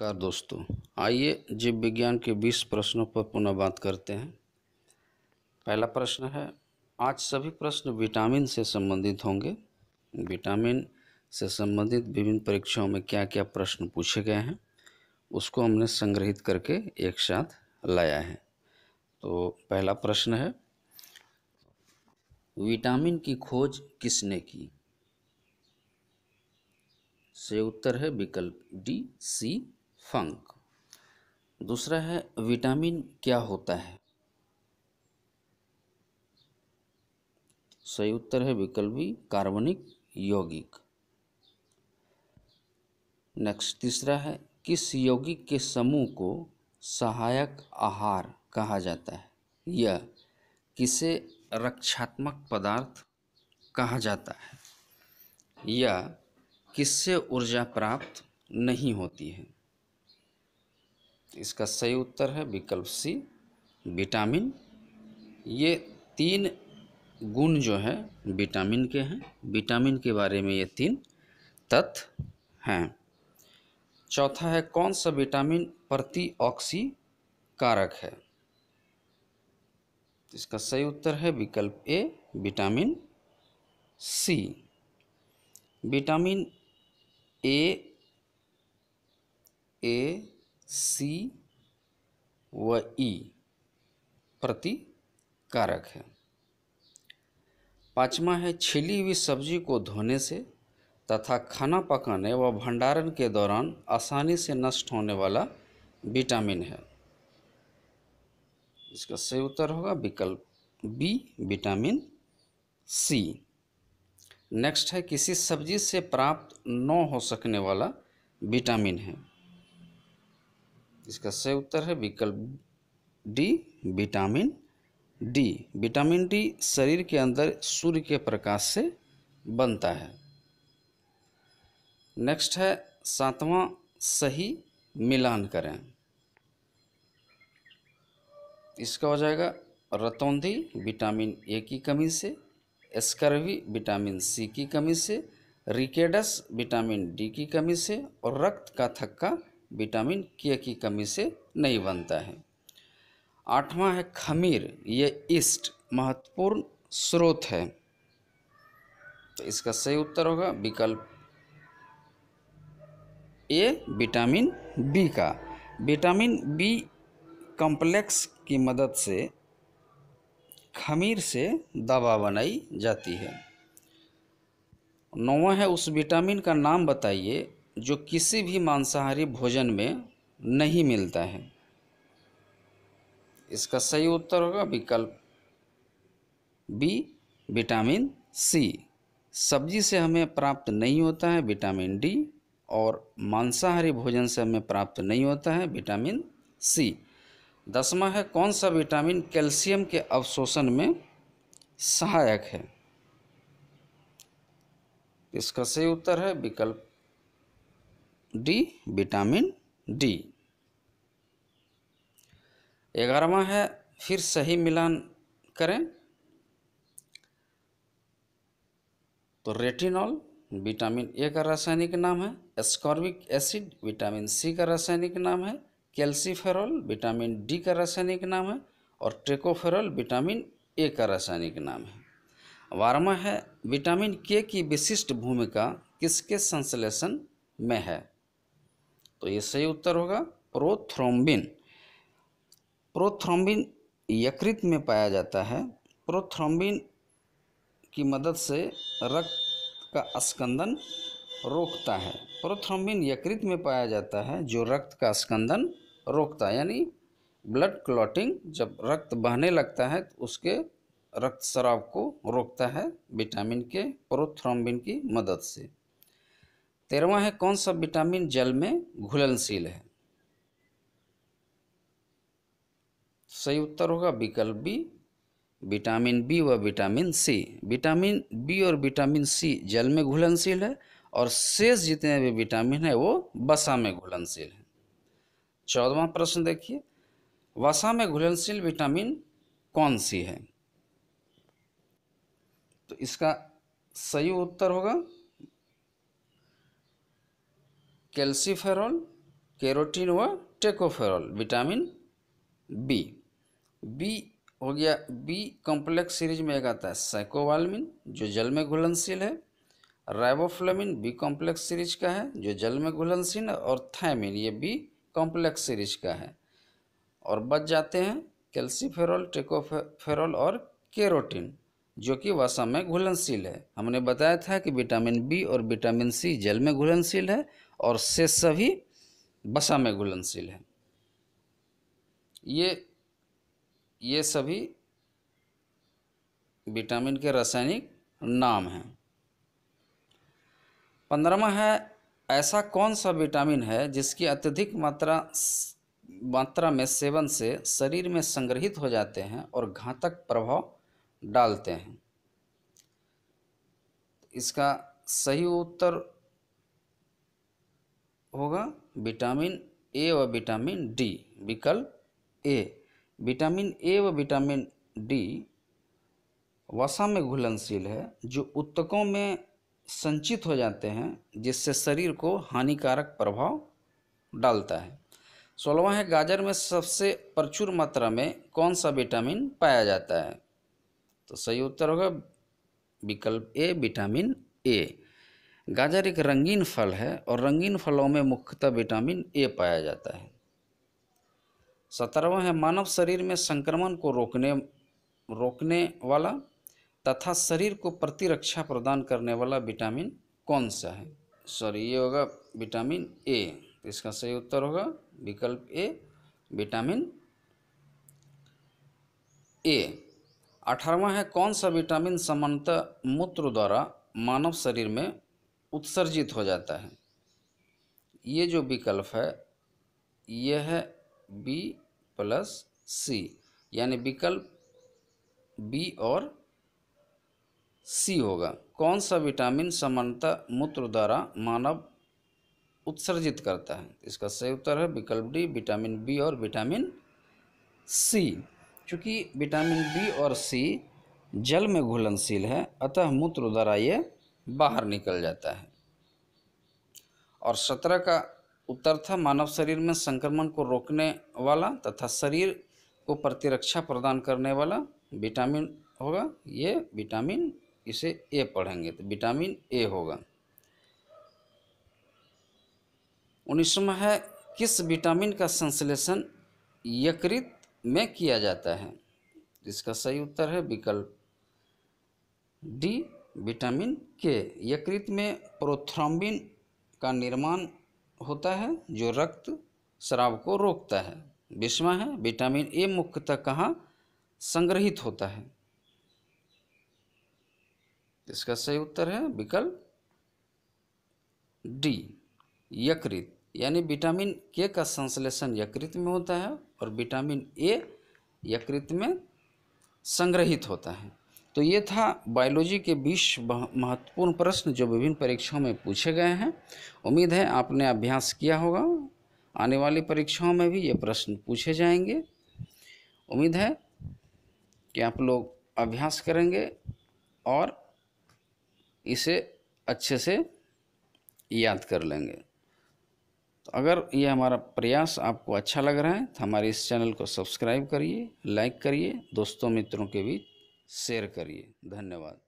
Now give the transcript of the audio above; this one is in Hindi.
नमस्कार दोस्तों आइए जीव विज्ञान के 20 प्रश्नों पर पुनः बात करते हैं पहला प्रश्न है आज सभी प्रश्न विटामिन से संबंधित होंगे विटामिन से संबंधित विभिन्न परीक्षाओं में क्या क्या प्रश्न पूछे गए हैं उसको हमने संग्रहित करके एक साथ लाया है तो पहला प्रश्न है विटामिन की खोज किसने की से उत्तर है विकल्प डी सी फंक दूसरा है विटामिन क्या होता है सही उत्तर है विकल्प बी कार्बनिक यौगिक नेक्स्ट तीसरा है किस यौगिक के समूह को सहायक आहार कहा जाता है या किसे रक्षात्मक पदार्थ कहा जाता है या किससे ऊर्जा प्राप्त नहीं होती है इसका सही उत्तर है विकल्प सी विटामिन ये तीन गुण जो है विटामिन के हैं विटामिन के बारे में ये तीन तत्व हैं चौथा है कौन सा विटामिन प्रति ऑक्सी कारक है इसका सही उत्तर है विकल्प A vitamin C vitamin A ए सी व ई प्रतिकारक है पाँचवा है छिली हुई सब्जी को धोने से तथा खाना पकाने व भंडारण के दौरान आसानी से नष्ट होने वाला विटामिन है इसका सही उत्तर होगा विकल्प बी विटामिन सी नेक्स्ट है किसी सब्जी से प्राप्त न हो सकने वाला विटामिन है इसका सही उत्तर है विकल्प D vitamin D vitamin D शरीर के अंदर सूर्य के प्रकाश से बनता है नेक्स्ट है सातवां सही मिलान करें इसका हो जाएगा रतौंधी विटामिन ए की कमी से स्कर्वी विटामिन सी की कमी से रिकेडस विटामिन डी की कमी से और रक्त का थक्का विटामिन के की कमी से नहीं बनता है आठवां है खमीर ये ईस्ट महत्वपूर्ण स्रोत है तो इसका सही उत्तर होगा विकल्प ए विटामिन बी का विटामिन बी कॉम्प्लेक्स की मदद से खमीर से दवा बनाई जाती है नौवा है उस विटामिन का नाम बताइए जो किसी भी मांसाहारी भोजन में नहीं मिलता है इसका सही उत्तर होगा विकल्प बी विटामिन सी सब्जी से हमें प्राप्त नहीं होता है विटामिन डी और मांसाहारी भोजन से हमें प्राप्त नहीं होता है विटामिन सी दसवा है कौन सा विटामिन कैल्शियम के अवशोषण में सहायक है इसका सही उत्तर है विकल्प डी विटामिन डी ग्यारहवा है फिर सही मिलान करें तो रेटिनॉल विटामिन ए का रासायनिक नाम है स्कॉर्बिक एसिड विटामिन सी का रासायनिक नाम है कैल्सीफेरॉल विटामिन डी का रासायनिक नाम है और ट्रेकोफेरॉल विटामिन ए का रासायनिक नाम है बारहवा है विटामिन के की विशिष्ट भूमिका किसके संश्लेषण में है तो ये सही उत्तर होगा प्रोथ्रोम्बिन प्रोथ्रोम्बिन यकृत में पाया जाता है प्रोथ्रोम्बिन की मदद से रक्त का स्कंदन रोकता है प्रोथ्रोम्बिन यकृत में पाया जाता है जो रक्त का स्कंदन रोकता है यानी ब्लड क्लॉटिंग जब रक्त बहने लगता है तो उसके रक्त शराब को रोकता है विटामिन के प्रोथ्रोम्बिन की मदद से तेरहवा है कौन सा विटामिन जल में घुलनशील है सही उत्तर होगा विकल्प बी विटामिन बी व विटामिन सी विटामिन बी और विटामिन सी जल में घुलनशील है और शेष जितने भी विटामिन है वो वसा में घुलनशील है चौदवा प्रश्न देखिए वसा में घुलनशील विटामिन कौन सी है तो इसका सही उत्तर होगा कैल्सीफेरॉल कैरोटीन व टेकोफेरॉल विटामिन बी बी हो गया बी कॉम्प्लेक्स सीरीज में एक आता है साइकोवालमिन जो जल में घुलनशील है राइबोफ्लेमिन बी कॉम्प्लेक्स सीरीज का है जो जल में घुलनशील है और थैमिन ये बी कॉम्प्लेक्स सीरीज का है और बच जाते हैं कैल्सीफेरॉल टेकोफेरॉल और केरोटीन जो कि वसा में घुलनशील है हमने बताया था कि विटामिन बी और विटामिन सी जल में घुलनशील है और से सभी वसा में घुलनशील है ये ये सभी विटामिन के रासायनिक नाम हैं पंद्रहवा है ऐसा कौन सा विटामिन है जिसकी अत्यधिक मात्रा मात्रा में सेवन से शरीर में संग्रहित हो जाते हैं और घातक प्रभाव डालते हैं इसका सही उत्तर होगा विटामिन ए व विटामिन डी विकल्प ए विटामिन ए व विटामिन डी वसा में घुलनशील है जो उत्तकों में संचित हो जाते हैं जिससे शरीर को हानिकारक प्रभाव डालता है सोलवा है गाजर में सबसे प्रचुर मात्रा में कौन सा विटामिन पाया जाता है तो सही उत्तर होगा विकल्प ए विटामिन ए गाजर एक रंगीन फल है और रंगीन फलों में मुख्यतः विटामिन ए पाया जाता है सत्रहवा है मानव शरीर में संक्रमण को रोकने रोकने वाला तथा शरीर को प्रतिरक्षा प्रदान करने वाला विटामिन कौन सा है सॉरी ये होगा विटामिन ए इसका सही उत्तर होगा विकल्प ए विटामिन ए अठारवा है कौन सा विटामिन सामान्यतः मूत्र द्वारा मानव शरीर में उत्सर्जित हो जाता है ये जो विकल्प है यह है बी प्लस सी यानी विकल्प बी और सी होगा कौन सा विटामिन सामान्यतः मूत्र द्वारा मानव उत्सर्जित करता है इसका सही उत्तर है विकल्प डी विटामिन बी और विटामिन सी चूँकि विटामिन बी और सी जल में घुलनशील है अतः मूत्र द्वारा ये बाहर निकल जाता है और सत्रह का उत्तर था मानव शरीर में संक्रमण को रोकने वाला तथा शरीर को प्रतिरक्षा प्रदान करने वाला विटामिन होगा ये विटामिन इसे ए पढ़ेंगे तो विटामिन ए होगा उन्नीसवा है किस विटामिन का संश्लेषण यकृत में किया जाता है इसका सही उत्तर है विकल्प डी विटामिन के यकृत में प्रोथ्रम्बिन का निर्माण होता है जो रक्त शराब को रोकता है विषमा है विटामिन ए मुख्यतः कहाँ संग्रहित होता है इसका सही उत्तर है विकल्प डी यकृत यानी विटामिन के का संश्लेषण यकृत में होता है और विटामिन ए यकृत में संग्रहित होता है तो ये था बायोलॉजी के बीच महत्वपूर्ण प्रश्न जो विभिन्न परीक्षाओं में पूछे गए हैं उम्मीद है आपने अभ्यास किया होगा आने वाली परीक्षाओं में भी ये प्रश्न पूछे जाएंगे उम्मीद है कि आप लोग अभ्यास करेंगे और इसे अच्छे से याद कर लेंगे तो अगर ये हमारा प्रयास आपको अच्छा लग रहा है तो हमारे इस चैनल को सब्सक्राइब करिए लाइक करिए दोस्तों मित्रों के बीच शेयर करिए धन्यवाद